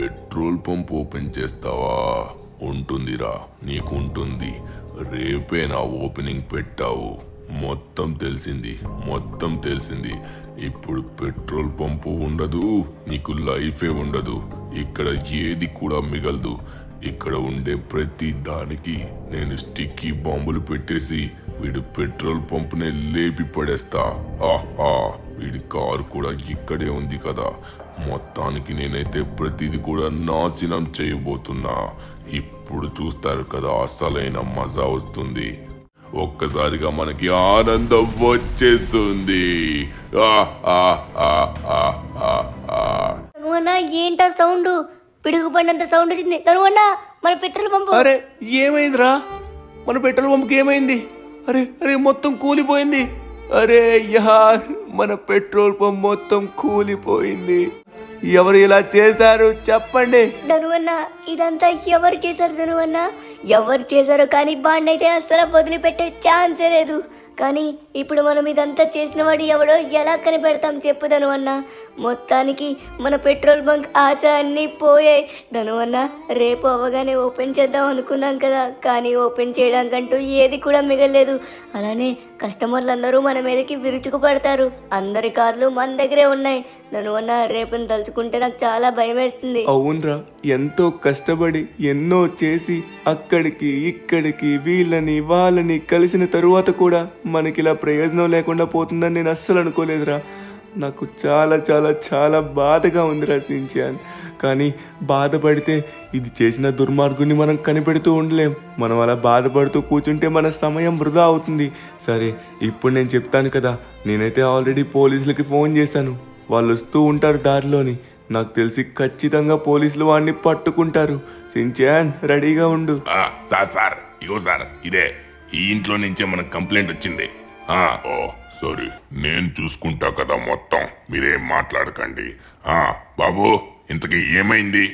Petrol pump open చేస్తావా ఉంటుందిరా నీకుంటుంది రేపే నా ఓపెనింగ్ పెట్టావు మొత్తం తెలిసింది మొత్తం తెలిసింది ఇప్పుడు పెట్రోల్ పంపు ఉండదు నీకు లైఫే ఉండదు ఇక్కడ ఏది కూడా మిగలదు ఇక్కడ ఉండే ప్రతి దానికి నేను స్టిక్కీ బాంబులు పెట్టేసి వీడు పెట్రోల్ పంపునే లేపి పడేస్తా ఆహా వీడి కారు కూడా ఇక్కడే ఉంది కదా మొత్తానికి నేనైతే ప్రతిదీ కూడా నాశనం చేయబోతున్నా ఇప్పుడు చూస్తారు కదా అసలైన మజా వస్తుంది ఒక్కసారిగా మనకి ఆనందం వచ్చేస్తుంది ఏంట ఏంటా సౌండ్ పిడుగుపడినంత సౌండ్ వచ్చింది మన పెట్రోల్ పంప్ అరే ఏమైందిరా మన పెట్రోల్ పంప్కి ఏమైంది అరే అరే మొత్తం కూలిపోయింది అరే యార్ మన పెట్రోల్ పంప్ మొత్తం కూలిపోయింది ఎవరు ఇలా చేశారు చెప్పండి ధనువన్న ఇదంతా ఎవరు చేశారు ధనువన్న ఎవరు చేశారు కానీ బాండ్ అయితే అస్సలు వదిలిపెట్టే ఛాన్సే లేదు కానీ ఇప్పుడు మనం ఇదంతా చేసిన వాడు ఎవడో ఎలా కనిపెడతాం చెప్పు ధనువన్న మొత్తానికి మన పెట్రోల్ బంక్ ఆశ అన్నీ పోయాయి ధనువన్న రేపు అవ్వగానే ఓపెన్ చేద్దాం అనుకున్నాం కదా కానీ ఓపెన్ చేయడానికంటూ ఏది కూడా మిగలేదు అలానే కస్టమర్లు అందరూ మన మీదకి పడతారు అందరి కార్లు మన దగ్గరే ఉన్నాయి ధనువన్న రేపుని తలుచుకుంటే నాకు చాలా భయం వేస్తుంది అవునరా ఎంతో కష్టపడి ఎన్నో చేసి అక్కడికి ఇక్కడికి వీళ్ళని వాళ్ళని కలిసిన తరువాత కూడా మనకి ఇలా ప్రయోజనం లేకుండా పోతుందని నేను అస్సలు అనుకోలేదురా నాకు చాలా చాలా చాలా బాధగా ఉందిరా సించాన్ కానీ బాధపడితే ఇది చేసిన దుర్మార్గుని మనం కనిపెడుతూ ఉండలేం మనం అలా బాధపడుతూ కూర్చుంటే మన సమయం వృధా అవుతుంది సరే ఇప్పుడు నేను చెప్తాను కదా నేనైతే ఆల్రెడీ పోలీసులకి ఫోన్ చేశాను వాళ్ళు వస్తూ ఉంటారు దారిలోని నాకు తెలిసి ఖచ్చితంగా పోలీసులు వాడిని పట్టుకుంటారు సించాన్ రెడీగా ఉండు సార్ సార్ సార్ ఇదే ఈ ఇంట్లో నుంచే మనకు కంప్లైంట్ వచ్చింది ఓ సారీ నేను చూసుకుంటా కదా మొత్తం మీరేం మాట్లాడకండి బాబు ఇంతకీ ఏమైంది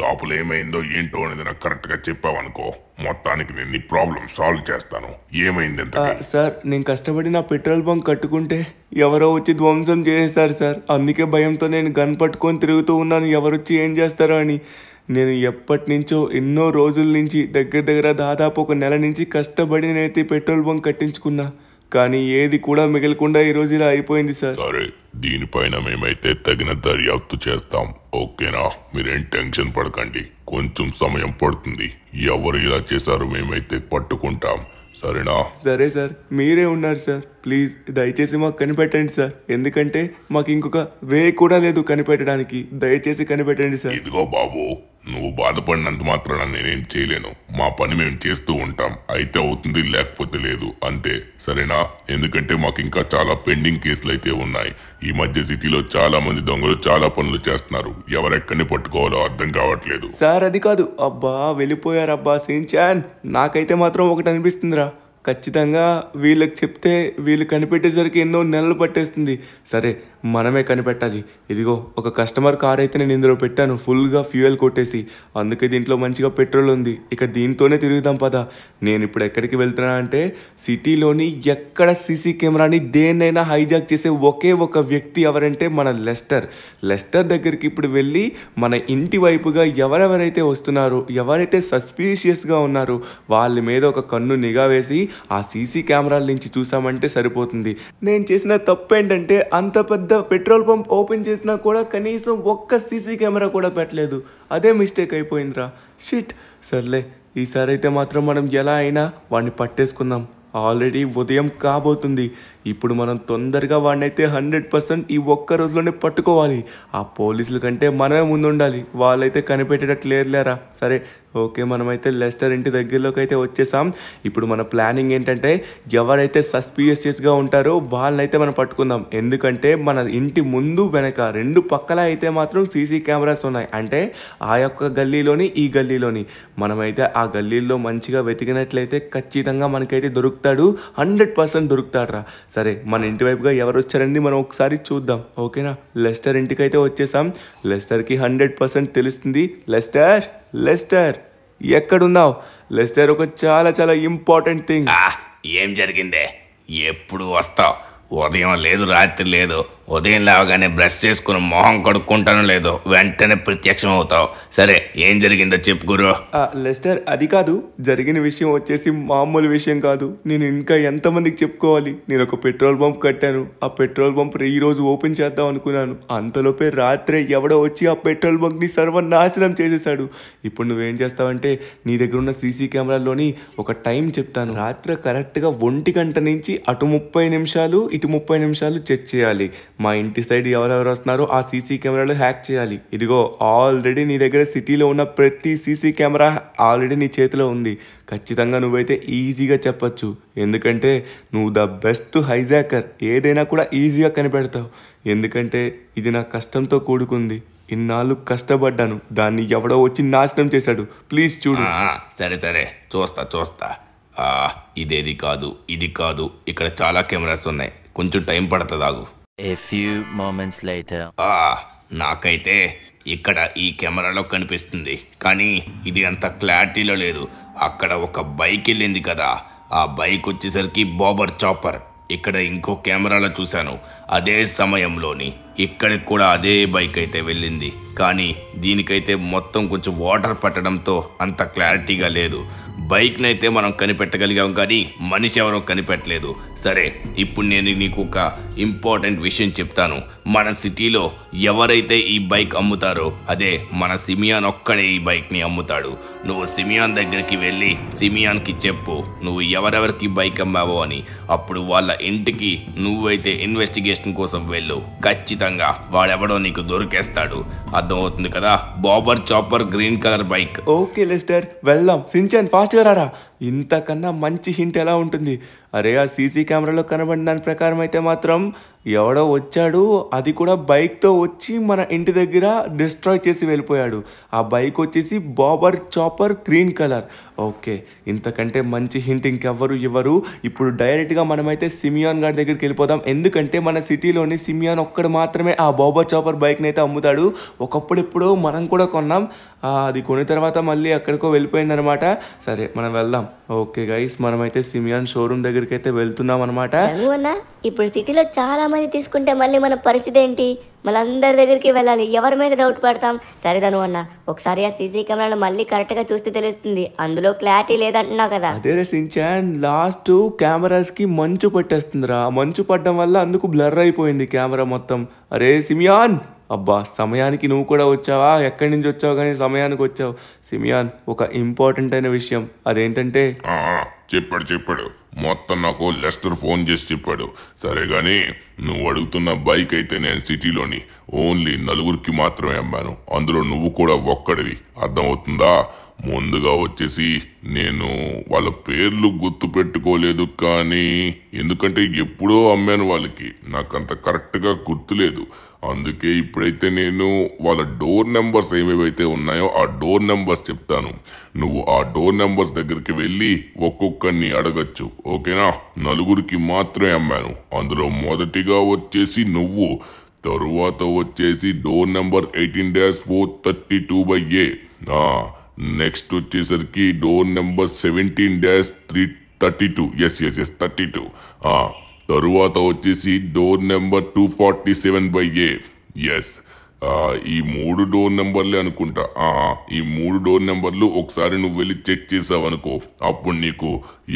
లోపల ఏమైందో ఏంటో అనేది నాకు కరెక్ట్గా చెప్పావనుకో మొత్తానికి నేను ఈ ప్రాబ్లం సాల్వ్ చేస్తాను ఏమైంది సార్ నేను కష్టపడి నా పెట్రోల్ బంక్ కట్టుకుంటే ఎవరో వచ్చి ధ్వంసం చేసేసారు సార్ అందుకే భయంతో నేను గన్ పట్టుకొని తిరుగుతూ ఉన్నాను ఎవరొచ్చి ఏం చేస్తారో అని నేను ఎప్పటి నుంచో ఎన్నో రోజుల నుంచి దగ్గర దగ్గర దాదాపు ఒక నెల నుంచి కష్టపడి నేనైతే పెట్రోల్ బంక్ కట్టించుకున్నా కానీ ఏది కూడా మిగలకుండా ఈ రోజు ఇలా అయిపోయింది సార్ సరే దీనిపైన మేమైతే తగిన దర్యాప్తు చేస్తాం ఓకేనా మీరేం టెన్షన్ పడకండి కొంచెం సమయం పడుతుంది ఎవరు ఇలా చేశారు మేమైతే పట్టుకుంటాం సరేనా సరే సార్ మీరే ఉన్నారు సార్ ప్లీజ్ దయచేసి మాకు కనిపెట్టండి సార్ ఎందుకంటే మాకు ఇంకొక వే కూడా లేదు కనిపెట్టడానికి దయచేసి కనిపెట్టండి సార్ ఇదిగో బాబు నువ్వు బాధపడినంత మాత్రాన నేనేం చేయలేను మా పని మేము చేస్తూ ఉంటాం అయితే అవుతుంది లేకపోతే లేదు అంతే సరేనా ఎందుకంటే మాకు ఇంకా చాలా పెండింగ్ కేసులు అయితే ఉన్నాయి ఈ మధ్య సిటీలో చాలా మంది దొంగలు చాలా పనులు చేస్తున్నారు ఎవరెక్కడిని పట్టుకోవాలో అర్థం కావట్లేదు సార్ అది కాదు అబ్బా వెళ్ళిపోయారు అబ్బా చాన్ నాకైతే మాత్రం ఒకటి అనిపిస్తుందిరా ఖచ్చితంగా వీళ్ళకి చెప్తే వీళ్ళు కనిపెట్టేసరికి ఎన్నో నెలలు పట్టేస్తుంది సరే మనమే కనిపెట్టాలి ఇదిగో ఒక కస్టమర్ కార్ అయితే నేను ఇందులో పెట్టాను ఫుల్గా ఫ్యూయల్ కొట్టేసి అందుకే దీంట్లో మంచిగా పెట్రోల్ ఉంది ఇక దీంతోనే తిరుగుదాం పద నేను ఇప్పుడు ఎక్కడికి వెళ్తున్నా అంటే సిటీలోని ఎక్కడ సీసీ కెమెరాని దేన్నైనా హైజాక్ చేసే ఒకే ఒక వ్యక్తి ఎవరంటే మన లెస్టర్ లెస్టర్ దగ్గరికి ఇప్పుడు వెళ్ళి మన ఇంటి వైపుగా ఎవరెవరైతే వస్తున్నారో ఎవరైతే సస్పీషియస్గా ఉన్నారో వాళ్ళ మీద ఒక కన్ను నిఘా వేసి ఆ సీసీ కెమెరాల నుంచి చూసామంటే సరిపోతుంది నేను చేసిన తప్పు ఏంటంటే అంత పెద్ద పెద్ద పెట్రోల్ పంప్ ఓపెన్ చేసినా కూడా కనీసం ఒక్క సీసీ కెమెరా కూడా పెట్టలేదు అదే మిస్టేక్ అయిపోయిందిరా షిట్ సర్లే ఈసారి అయితే మాత్రం మనం ఎలా అయినా వాడిని పట్టేసుకుందాం ఆల్రెడీ ఉదయం కాబోతుంది ఇప్పుడు మనం తొందరగా వాడినైతే హండ్రెడ్ పర్సెంట్ ఈ ఒక్క రోజులోనే పట్టుకోవాలి ఆ పోలీసుల కంటే మనమే ముందుండాలి వాళ్ళైతే కనిపెట్టేటట్లు లేరా సరే ఓకే మనమైతే లెస్టర్ ఇంటి దగ్గరలోకి అయితే వచ్చేసాం ఇప్పుడు మన ప్లానింగ్ ఏంటంటే ఎవరైతే సస్పీషియస్గా ఉంటారో వాళ్ళనైతే మనం పట్టుకుందాం ఎందుకంటే మన ఇంటి ముందు వెనక రెండు పక్కల అయితే మాత్రం సీసీ కెమెరాస్ ఉన్నాయి అంటే ఆ యొక్క గల్లీలోని ఈ గల్లీలోని మనమైతే ఆ గల్లీలో మంచిగా వెతికినట్లయితే ఖచ్చితంగా మనకైతే దొరుకుతాడు హండ్రెడ్ పర్సెంట్ దొరుకుతాడరా సరే మన ఇంటి వైపుగా ఎవరు వచ్చారండి మనం ఒకసారి చూద్దాం ఓకేనా లెస్టర్ ఇంటికి అయితే వచ్చేసాం లెస్టర్కి హండ్రెడ్ పర్సెంట్ తెలుస్తుంది లెస్టర్ లెస్టర్ ఎక్కడున్నావు లెస్టర్ ఒక చాలా చాలా ఇంపార్టెంట్ థింగ్ ఏం జరిగిందే ఎప్పుడు వస్తావు ఉదయం లేదు రాత్రి లేదు ఉదయం లేవగానే బ్రష్ చేసుకుని మొహం కడుక్కుంటానో లేదో వెంటనే ప్రత్యక్షం అవుతావు సరే ఏం జరిగిందో చెప్పు గురు లెస్టర్ అది కాదు జరిగిన విషయం వచ్చేసి మామూలు విషయం కాదు నేను ఇంకా ఎంతమందికి చెప్పుకోవాలి నేను ఒక పెట్రోల్ బంప్ కట్టాను ఆ పెట్రోల్ బంప్ ఈ రోజు ఓపెన్ చేద్దాం అనుకున్నాను అంతలోపే రాత్రే ఎవడో వచ్చి ఆ పెట్రోల్ బంక్ని సర్వనాశనం చేసేసాడు ఇప్పుడు నువ్వేం చేస్తావంటే నీ దగ్గర ఉన్న సీసీ కెమెరాలోని ఒక టైం చెప్తాను రాత్రి కరెక్ట్గా ఒంటి గంట నుంచి అటు ముప్పై నిమిషాలు ఇటు ముప్పై నిమిషాలు చెక్ చేయాలి మా ఇంటి సైడ్ ఎవరెవరు వస్తున్నారో ఆ సీసీ కెమెరాలు హ్యాక్ చేయాలి ఇదిగో ఆల్రెడీ నీ దగ్గర సిటీలో ఉన్న ప్రతి సీసీ కెమెరా ఆల్రెడీ నీ చేతిలో ఉంది ఖచ్చితంగా నువ్వైతే ఈజీగా చెప్పచ్చు ఎందుకంటే నువ్వు ద బెస్ట్ హైజాకర్ ఏదైనా కూడా ఈజీగా కనిపెడతావు ఎందుకంటే ఇది నా కష్టంతో కూడుకుంది ఇన్నాళ్ళు కష్టపడ్డాను దాన్ని ఎవడో వచ్చి నాశనం చేశాడు ప్లీజ్ చూడు సరే సరే చూస్తా చూస్తా ఇదేది కాదు ఇది కాదు ఇక్కడ చాలా కెమెరాస్ ఉన్నాయి కొంచెం టైం పడుతుంది ఆగు A few moments later. ఆ నాకైతే ఇక్కడ ఈ కెమెరాలో కనిపిస్తుంది కానీ ఇది అంత క్లారిటీలో లేదు అక్కడ ఒక బైక్ వెళ్ళింది కదా ఆ బైక్ వచ్చేసరికి బాబర్ చాపర్ ఇక్కడ ఇంకో కెమెరాలో చూశాను అదే సమయంలోని ఇక్కడికి కూడా అదే బైక్ అయితే వెళ్ళింది కానీ దీనికైతే మొత్తం కొంచెం వాటర్ పట్టడంతో అంత క్లారిటీగా లేదు బైక్ని అయితే మనం కనిపెట్టగలిగాం కానీ మనిషి ఎవరో కనిపెట్టలేదు సరే ఇప్పుడు నేను నీకు ఒక ఇంపార్టెంట్ విషయం చెప్తాను మన సిటీలో ఎవరైతే ఈ బైక్ అమ్ముతారో అదే మన సిమియాన్ ఒక్కడే ఈ బైక్ని అమ్ముతాడు నువ్వు సిమియాన్ దగ్గరికి వెళ్ళి సిమియాన్కి చెప్పు నువ్వు ఎవరెవరికి బైక్ అమ్మావో అని అప్పుడు వాళ్ళ ఇంటికి నువ్వైతే ఇన్వెస్టిగేషన్ వెరిఫికేషన్ కోసం వెళ్ళు ఖచ్చితంగా వాడెవడో నీకు దొరికేస్తాడు అర్థమవుతుంది కదా bobber chopper green colour bike okay Lester వెళ్దాం సించాన్ ఫాస్ట్గా రారా ఇంతకన్నా మంచి హింట్ ఎలా ఉంటుంది అరే ఆ సీసీ కెమెరాలో కనబడిన దాని ప్రకారం అయితే మాత్రం ఎవడో వచ్చాడు అది కూడా బైక్తో వచ్చి మన ఇంటి దగ్గర డిస్ట్రాయ్ చేసి వెళ్ళిపోయాడు ఆ బైక్ వచ్చేసి bobber chopper green colour okay ఇంతకంటే మంచి హింట్ ఇంకెవ్వరు ఇవ్వరు ఇప్పుడు డైరెక్ట్గా మనమైతే సిమియాన్ గారి దగ్గరికి వెళ్ళిపోదాం ఎందుకంటే మన సిటీలోని సిమియాన్ ఒక్కడు మాత్రమే ఆ బాబర్ చాపర్ బైక్ని అయితే అమ్ముతాడు ఒకప్పుడు ఎప్పుడో మనం కూడా కొన్నాం అది కొని తర్వాత మళ్ళీ ఎక్కడికో వెళ్ళిపోయిందనమాట సరే మనం వెళ్దాం ఓకే గైస్ మనమైతే సిమియాన్ షోరూమ్ దగ్గర దగ్గరికి అయితే వెళ్తున్నాం అనమాట ఇప్పుడు సిటీలో చాలా మంది తీసుకుంటే మళ్ళీ మన పరిస్థితి ఏంటి అందరి దగ్గరికి వెళ్ళాలి ఎవరి మీద డౌట్ పడతాం ధను అన్న ఒకసారి ఆ సీసీ కెమెరాలు మళ్ళీ కరెక్ట్ గా చూస్తే తెలుస్తుంది అందులో క్లారిటీ లేదంటున్నావు కదా అదే సించాన్ లాస్ట్ కెమెరాస్ కి మంచు పట్టేస్తుందిరా మంచు పడ్డం వల్ల అందుకు బ్లర్ అయిపోయింది కెమెరా మొత్తం అరే సిమియాన్ అబ్బా సమయానికి నువ్వు కూడా వచ్చావా ఎక్కడి నుంచి వచ్చావు కానీ సమయానికి వచ్చావు సిమియాన్ ఒక ఇంపార్టెంట్ అయిన విషయం అదేంటంటే చెప్పాడు చెప్పాడు మొత్తం నాకు లెస్టర్ ఫోన్ చేసి చెప్పాడు సరే కానీ నువ్వు అడుగుతున్న బైక్ అయితే నేను సిటీలోని ఓన్లీ నలుగురికి మాత్రమే అమ్మాను అందులో నువ్వు కూడా ఒక్కడివి అర్థమవుతుందా ముందుగా వచ్చేసి నేను వాళ్ళ పేర్లు గుర్తు పెట్టుకోలేదు కానీ ఎందుకంటే ఎప్పుడో అమ్మాను వాళ్ళకి నాకు అంత కరెక్ట్గా గుర్తులేదు అందుకే ఇప్పుడైతే నేను వాళ్ళ డోర్ నెంబర్స్ ఏమేవైతే ఉన్నాయో ఆ డోర్ నెంబర్స్ చెప్తాను నువ్వు ఆ డోర్ నెంబర్స్ దగ్గరికి వెళ్ళి ఒక్కొక్కరిని అడగచ్చు ఓకేనా నలుగురికి మాత్రమే అమ్మాను అందులో మొదటిగా వచ్చేసి నువ్వు తరువాత వచ్చేసి door number eighteen dash four thirty two by A next వచ్చేసరికి door number seventeen dash three thirty two S S S thirty two तरवा वो तो number two forty C A ఈ మూడు డోర్ నెంబర్లే అనుకుంటా ఈ మూడు డోర్ నెంబర్లు ఒకసారి నువ్వు వెళ్ళి చెక్ చేసావు అనుకో అప్పుడు నీకు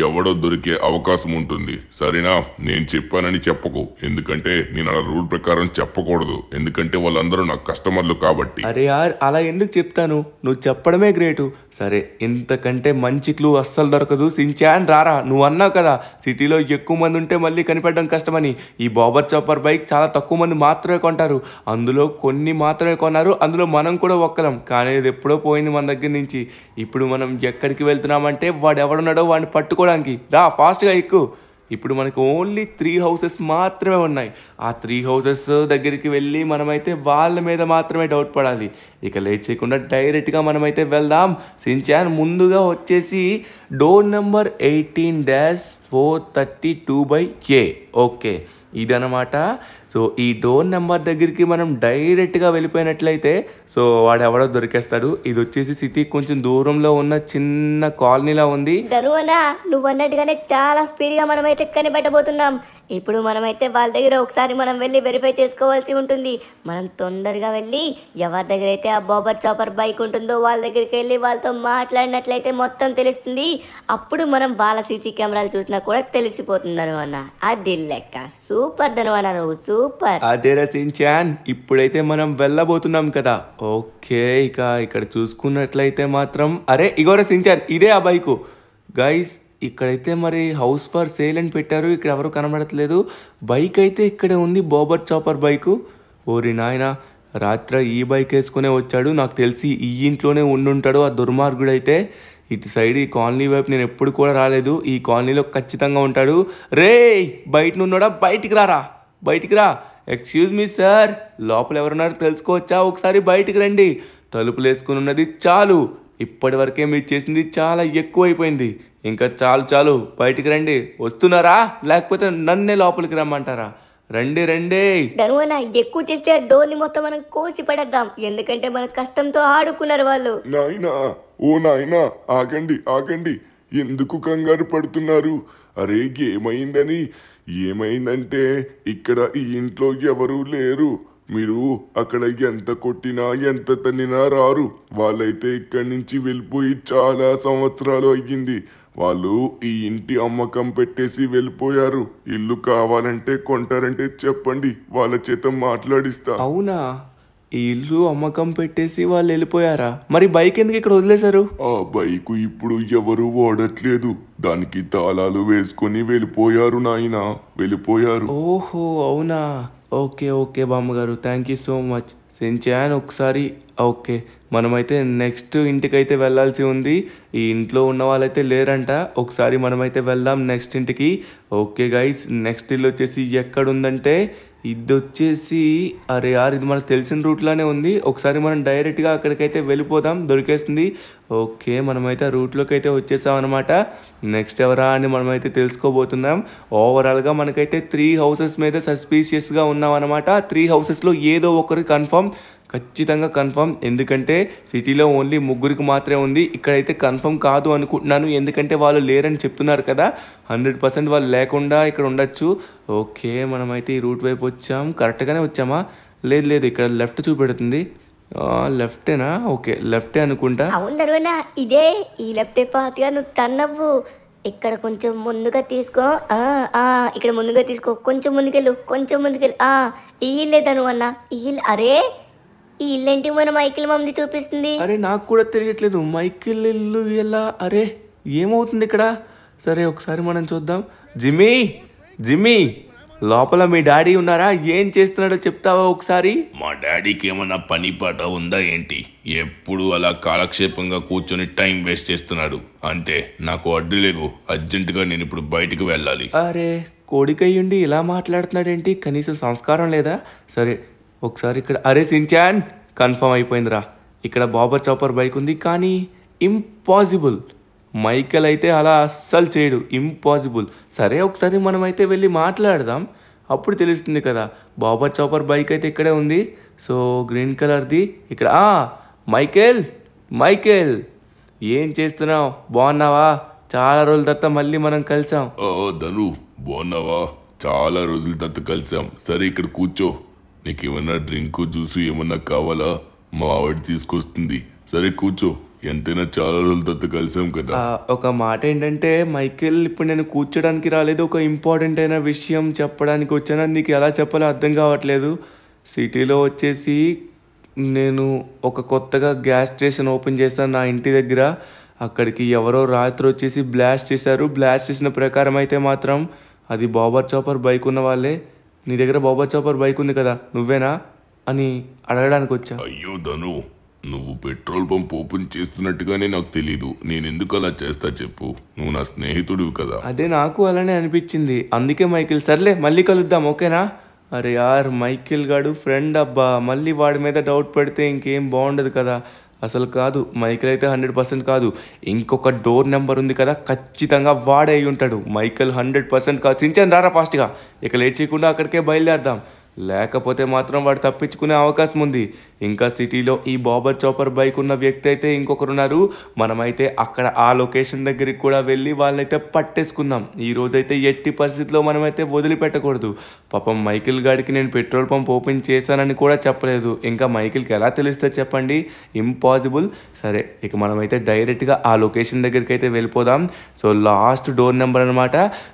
ఎవడో దొరికే అవకాశం ఉంటుంది సరేనా నేను చెప్పానని చెప్పకు ఎందుకంటే నేను అలా రూల్ ప్రకారం చెప్పకూడదు ఎందుకంటే వాళ్ళందరూ నా కస్టమర్లు కాబట్టి అరే యార్ అలా ఎందుకు చెప్తాను నువ్వు చెప్పడమే గ్రేటు సరే ఇంతకంటే మంచి క్లూ అస్సలు దొరకదు సించాన్ రారా నువ్వు అన్నావు కదా సిటీలో ఎక్కువ మంది ఉంటే మళ్ళీ కనిపెట్టడం కష్టమని ఈ బాబర్ చాపర్ బైక్ చాలా తక్కువ మంది మాత్రమే కొంటారు అందులో కొన్ని మాత్రమే కొన్నారు అందులో మనం కూడా ఒక్కలం కానీ ఇది ఎప్పుడో పోయింది మన దగ్గర నుంచి ఇప్పుడు మనం ఎక్కడికి వెళ్తున్నామంటే వాడు ఎవడున్నాడో వాడిని పట్టుకోవడానికి రా ఫాస్ట్గా ఎక్కు ఇప్పుడు మనకు ఓన్లీ త్రీ హౌసెస్ మాత్రమే ఉన్నాయి ఆ త్రీ హౌసెస్ దగ్గరికి వెళ్ళి మనమైతే వాళ్ళ మీద మాత్రమే డౌట్ పడాలి ఇక లేట్ చేయకుండా డైరెక్ట్గా మనమైతే వెళ్దాం సించాన్ ముందుగా వచ్చేసి door number eighteen dash four thirty two by K okay ఇదనమాట సో ఈ డోర్ నెంబర్ దగ్గరికి మనం డైరెక్ట్గా వెళ్ళిపోయినట్లయితే సో వాడు ఎవడో దొరికేస్తాడు ఇది వచ్చేసి సిటీ కొంచెం దూరంలో ఉన్న చిన్న కాలనీలా ఉంది నువ్వు అన్నట్టుగానే చాలా స్పీడ్ గా మనం అయితే కనిపెట్టబోతున్నాం ఇప్పుడు మనమైతే వాళ్ళ దగ్గర ఒకసారి మనం వెళ్ళి వెరిఫై చేసుకోవాల్సి ఉంటుంది మనం తొందరగా వెళ్ళి ఎవరి దగ్గర అయితే ఆ బాబర్ చాపర్ బైక్ ఉంటుందో వాళ్ళ దగ్గరికి వెళ్ళి వాళ్ళతో మాట్లాడినట్లయితే మొత్తం తెలుస్తుంది అప్పుడు మనం వాళ్ళ సీసీ కెమెరాలు చూసినా కూడా తెలిసిపోతుంది అనువన్న అది లెక్క సూపర్ ధనువనా నువ్వు సూపర్ అదే రసించాన్ ఇప్పుడైతే మనం వెళ్ళబోతున్నాం కదా ఓకే ఇక ఇక్కడ చూసుకున్నట్లయితే మాత్రం అరే ఇగో రసించాన్ ఇదే ఆ బైకు గైస్ ఇక్కడైతే మరి హౌస్ ఫర్ సేల్ అని పెట్టారు ఇక్కడ ఎవరు కనబడట్లేదు బైక్ అయితే ఇక్కడే ఉంది బోబర్ చాపర్ బైకు ఓరి నాయన రాత్రి ఈ బైక్ వేసుకునే వచ్చాడు నాకు తెలిసి ఈ ఇంట్లోనే ఉండుంటాడు ఆ దుర్మార్గుడైతే ఇటు సైడ్ ఈ కాలనీ వైపు నేను ఎప్పుడు కూడా రాలేదు ఈ కాలనీలో ఖచ్చితంగా ఉంటాడు రే బయట నున్నోడా బయటికి రారా బయటికి రా ఎక్స్క్యూజ్ మీ సార్ లోపల ఎవరున్నారో తెలుసుకోవచ్చా ఒకసారి బయటికి రండి తలుపులు వేసుకుని ఉన్నది చాలు ఇప్పటి వరకే మీరు చేసింది చాలా ఎక్కువైపోయింది ఇంకా చాలు చాలు బయటికి రండి వస్తున్నారా లేకపోతే నన్నే లోపలికి రమ్మంటారా రండి రండి ఎక్కువ చేస్తే డోర్ ని మొత్తం మనం కోసి పడేద్దాం ఎందుకంటే మన కష్టంతో ఆడుకున్నారు వాళ్ళు నాయనా ఓ నాయనా ఆగండి ఆగండి ఎందుకు కంగారు పడుతున్నారు అరే ఏమైందని ఏమైందంటే ఇక్కడ ఈ ఇంట్లో ఎవరూ లేరు మీరు అక్కడ ఎంత కొట్టినా ఎంత తన్నినా రారు వాళ్ళైతే ఇక్కడి నుంచి వెళ్ళిపోయి చాలా సంవత్సరాలు అయ్యింది వాళ్ళు ఈ ఇంటి అమ్మకం పెట్టేసి వెళ్ళిపోయారు ఇల్లు కావాలంటే కొంటారంటే చెప్పండి వాళ్ళ చేత మాట్లాడిస్తా అవునా ఈ ఇల్లు అమ్మకం పెట్టేసి వాళ్ళు వెళ్ళిపోయారా మరి బైక్ ఎందుకు ఇక్కడ వదిలేశారు ఆ బైక్ ఇప్పుడు ఎవరు వాడట్లేదు దానికి తాళాలు వేసుకొని వెళ్ళిపోయారు నాయన వెళ్ళిపోయారు ఓహో అవునా ఓకే ఓకే బామ్మగారు thank you so much Shinchan ఒకసారి ఓకే మనమైతే నెక్స్ట్ ఇంటికైతే వెళ్ళాల్సి ఉంది ఈ ఇంట్లో ఉన్న వాళ్ళైతే లేరంట ఒకసారి మనమైతే వెళ్దాం నెక్స్ట్ ఇంటికి ఓకే గైస్ నెక్స్ట్ ఇల్లు వచ్చేసి ఎక్కడుందంటే ఇది వచ్చేసి అరే యార్ ఇది మనకు తెలిసిన రూట్లోనే ఉంది ఒకసారి మనం డైరెక్ట్గా అక్కడికైతే వెళ్ళిపోదాం దొరికేస్తుంది ఓకే మనమైతే ఆ రూట్లోకి అయితే వచ్చేసాం అనమాట నెక్స్ట్ ఎవరా అని మనమైతే తెలుసుకోబోతున్నాం ఓవరాల్గా మనకైతే త్రీ హౌసెస్ మీద సస్పీషియస్గా ఉన్నాం అనమాట త్రీ హౌసెస్లో ఏదో ఒకరు కన్ఫర్మ్ ఖచ్చితంగా కన్ఫర్మ్ ఎందుకంటే సిటీలో ఓన్లీ ముగ్గురికి మాత్రమే ఉంది ఇక్కడైతే కన్ఫర్మ్ కాదు అనుకుంటున్నాను ఎందుకంటే వాళ్ళు లేరని చెప్తున్నారు కదా హండ్రెడ్ పర్సెంట్ వాళ్ళు లేకుండా ఇక్కడ ఉండొచ్చు ఓకే మనమైతే ఈ రూట్ వైపు వచ్చాం కరెక్ట్గానే వచ్చామా లేదు లేదు ఇక్కడ లెఫ్ట్ చూపెడుతుంది లెఫ్టేనా ఓకే లెఫ్టే అనుకుంటా అవును ఇదే ఈ లెఫ్టే పాత్గా నువ్వు తన్నవ్వు ఇక్కడ కొంచెం ముందుగా తీసుకో ఇక్కడ ముందుగా తీసుకో కొంచెం ముందుకెళ్ళు కొంచెం ముందుకెళ్ళు ఈ లేదను అన్న ఈ అరే ఈ ఇల్లేంటి మన మైకిల్ మమ్మీ చూపిస్తుంది అరే నాకు కూడా తెలియట్లేదు మైకిల్ ఇల్లు ఎలా అరే ఏమవుతుంది ఇక్కడ సరే ఒకసారి మనం చూద్దాం జిమ్మీ జిమ్మీ లోపల మీ డాడీ ఉన్నారా ఏం చేస్తున్నాడో చెప్తావా ఒకసారి మా డాడీకి ఏమన్నా పని పాట ఉందా ఏంటి ఎప్పుడు అలా కాలక్షేపంగా కూర్చొని టైం వేస్ట్ చేస్తున్నాడు అంతే నాకు అడ్డు అర్జెంట్ అర్జెంటుగా నేను ఇప్పుడు బయటకు వెళ్ళాలి అరే కోడికయ్యుండి ఇలా మాట్లాడుతున్నాడేంటి కనీసం సంస్కారం లేదా సరే ఒకసారి ఇక్కడ అరే సిన్చాన్ కన్ఫర్మ్ అయిపోయిందిరా ఇక్కడ బాబర్ చాపర్ బైక్ ఉంది కానీ ఇంపాసిబుల్ మైకల్ అయితే అలా అస్సలు చేయడు ఇంపాసిబుల్ సరే ఒకసారి మనమైతే వెళ్ళి మాట్లాడదాం అప్పుడు తెలుస్తుంది కదా బాబర్ చాపర్ బైక్ అయితే ఇక్కడే ఉంది సో గ్రీన్ కలర్ది ఇక్కడ మైకేల్ మైకేల్ ఏం చేస్తున్నావు బాగున్నావా చాలా రోజుల తర్వాత మళ్ళీ మనం కలిసాం ధను బాగున్నావా చాలా రోజుల తర్వాత కలిసాం సరే ఇక్కడ కూర్చో నీకేమన్నా డ్రింకు జ్యూసు ఏమన్నా కావాలా మా ఆవిడ తీసుకొస్తుంది సరే కూర్చో ఎంతైనా చాలా రోజుల తర్వాత కలిసాం కదా ఒక మాట ఏంటంటే మైకేల్ ఇప్పుడు నేను కూర్చోడానికి రాలేదు ఒక ఇంపార్టెంట్ అయిన విషయం చెప్పడానికి వచ్చాను నీకు ఎలా చెప్పాలో అర్థం కావట్లేదు సిటీలో వచ్చేసి నేను ఒక కొత్తగా గ్యాస్ స్టేషన్ ఓపెన్ చేశాను నా ఇంటి దగ్గర అక్కడికి ఎవరో రాత్రి వచ్చేసి బ్లాస్ట్ చేశారు బ్లాస్ట్ చేసిన ప్రకారం అయితే మాత్రం అది బాబర్ చాపర్ బైక్ ఉన్న వాళ్ళే నీ దగ్గర బాబా చాపర్ బైక్ ఉంది కదా నువ్వేనా అని అడగడానికి వచ్చా అయ్యో ధను నువ్వు పెట్రోల్ పంప్ ఓపెన్ చేస్తున్నట్టుగానే నాకు తెలీదు నేను ఎందుకు అలా చేస్తా చెప్పు నువ్వు నా స్నేహితుడు కదా అదే నాకు అలానే అనిపించింది అందుకే మైకిల్ సర్లే మళ్ళీ కలుద్దాం ఓకేనా అరే యార్ మైకిల్ గాడు ఫ్రెండ్ అబ్బా మళ్ళీ వాడి మీద డౌట్ పెడితే ఇంకేం బాగుండదు కదా అసలు కాదు మైకేల్ అయితే హండ్రెడ్ పర్సెంట్ కాదు ఇంకొక డోర్ నెంబర్ ఉంది కదా ఖచ్చితంగా వాడే ఉంటాడు మైకల్ హండ్రెడ్ పర్సెంట్ కాదు సించన్ రారా ఫాస్ట్గా ఇక లేట్ చేయకుండా అక్కడికే బయలుదేరదాం లేకపోతే మాత్రం వాడు తప్పించుకునే అవకాశం ఉంది ఇంకా సిటీలో ఈ బాబర్ చాపర్ బైక్ ఉన్న వ్యక్తి అయితే ఇంకొకరు ఉన్నారు మనమైతే అక్కడ ఆ లొకేషన్ దగ్గరికి కూడా వెళ్ళి వాళ్ళైతే పట్టేసుకుందాం ఈ రోజైతే ఎట్టి పరిస్థితిలో మనమైతే వదిలిపెట్టకూడదు పాపం మైకిల్ గాడికి నేను పెట్రోల్ పంప్ ఓపెన్ చేశానని కూడా చెప్పలేదు ఇంకా మైకిల్కి ఎలా తెలిస్తే చెప్పండి ఇంపాసిబుల్ సరే ఇక మనమైతే డైరెక్ట్గా ఆ లొకేషన్ దగ్గరికి అయితే వెళ్ళిపోదాం సో లాస్ట్ డోర్ నెంబర్ అనమాట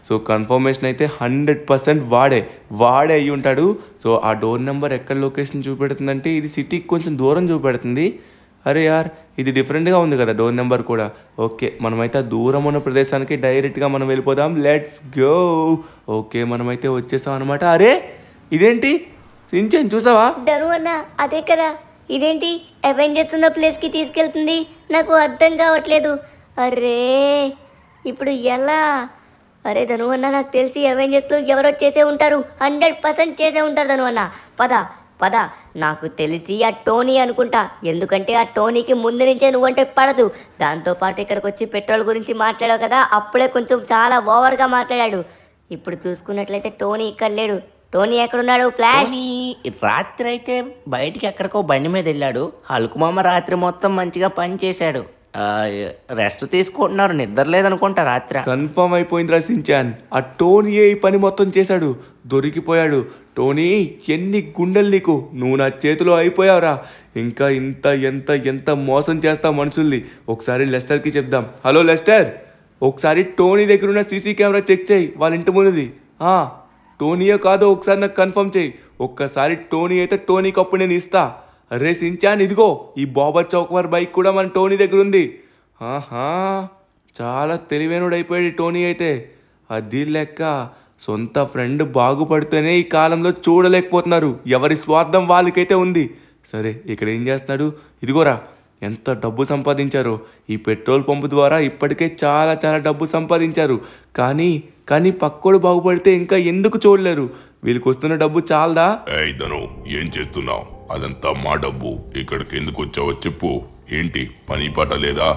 సో కన్ఫర్మేషన్ అయితే హండ్రెడ్ పర్సెంట్ వాడే వాడే అయ్యి ఉంటాడు సో ఆ డోర్ నెంబర్ ఎక్కడ లొకేషన్ చూపెడుతుందంటే ఇది సిటీ కొంచెం దూరం చూపెడుతుంది అరే యార్ ఇది డిఫరెంట్గా ఉంది కదా డోర్ నెంబర్ కూడా ఓకే మనమైతే ఆ దూరం ఉన్న ప్రదేశానికి డైరెక్ట్గా మనం వెళ్ళిపోదాం లెట్స్ గో ఓకే మనమైతే వచ్చేసాం అనమాట అరే ఇదేంటి సించెన్ చూసావా అన్న అదే కదా ఇదేంటి అవెంజర్స్ ఉన్న ప్లేస్కి తీసుకెళ్తుంది నాకు అర్థం కావట్లేదు అరే ఇప్పుడు ఎలా అరే ధనువన్న నాకు తెలిసి అవెంజర్స్లో ఎవరో చేసే ఉంటారు హండ్రెడ్ పర్సెంట్ చేసే ఉంటారు ధనువన్న పద పద నాకు తెలిసి ఆ టోనీ అనుకుంటా ఎందుకంటే ఆ టోనీకి ముందు నుంచే నువ్వంటే పడదు దాంతోపాటు ఇక్కడికి వచ్చి పెట్రోల్ గురించి మాట్లాడావు కదా అప్పుడే కొంచెం చాలా ఓవర్గా మాట్లాడాడు ఇప్పుడు చూసుకున్నట్లయితే టోనీ ఇక్కడ లేడు టోనీ ఎక్కడున్నాడు ఫ్లాష్ రాత్రి అయితే బయటికి ఎక్కడికో బండి మీద వెళ్ళాడు హలుకుమామ రాత్రి మొత్తం మంచిగా పని చేశాడు రెస్ట్ తీసుకుంటున్నారు నిద్ర లేదనుకుంటా రాత్రి కన్ఫర్మ్ రా సించాన్ ఆ టోనీ ఈ పని మొత్తం చేశాడు దొరికిపోయాడు టోనీ ఎన్ని గుండెలు నీకు నువ్వు నా చేతిలో అయిపోయావురా ఇంకా ఇంత ఎంత ఎంత మోసం చేస్తావు మనుషుల్ని ఒకసారి లెస్టర్కి చెప్దాం హలో లెస్టర్ ఒకసారి టోనీ దగ్గర ఉన్న సీసీ కెమెరా చెక్ చేయి వాళ్ళ ఇంటి ముందుది టోనీయో కాదో ఒకసారి నాకు కన్ఫర్మ్ చేయి ఒక్కసారి టోనీ అయితే టోనీ కప్పు నేను ఇస్తా అరే సించాన్ ఇదిగో ఈ బాబర్ చౌక్వార్ బైక్ కూడా మన టోనీ దగ్గర ఉంది ఆహా చాలా తెలివైనడైపోయాడు టోనీ అయితే అది లెక్క సొంత ఫ్రెండ్ బాగుపడితేనే ఈ కాలంలో చూడలేకపోతున్నారు ఎవరి స్వార్థం వాళ్ళకైతే ఉంది సరే ఇక్కడ ఏం చేస్తున్నాడు ఇదిగోరా ఎంత డబ్బు సంపాదించారో ఈ పెట్రోల్ పంపు ద్వారా ఇప్పటికే చాలా చాలా డబ్బు సంపాదించారు కానీ కానీ పక్కోడు బాగుపడితే ఇంకా ఎందుకు చూడలేరు వీళ్ళకి వస్తున్న డబ్బు చాలదా ఏం చేస్తున్నావు అదంతా మా డబ్బు ఇక్కడికి ఎందుకు వచ్చావో చెప్పు ఏంటి పని పాట లేదా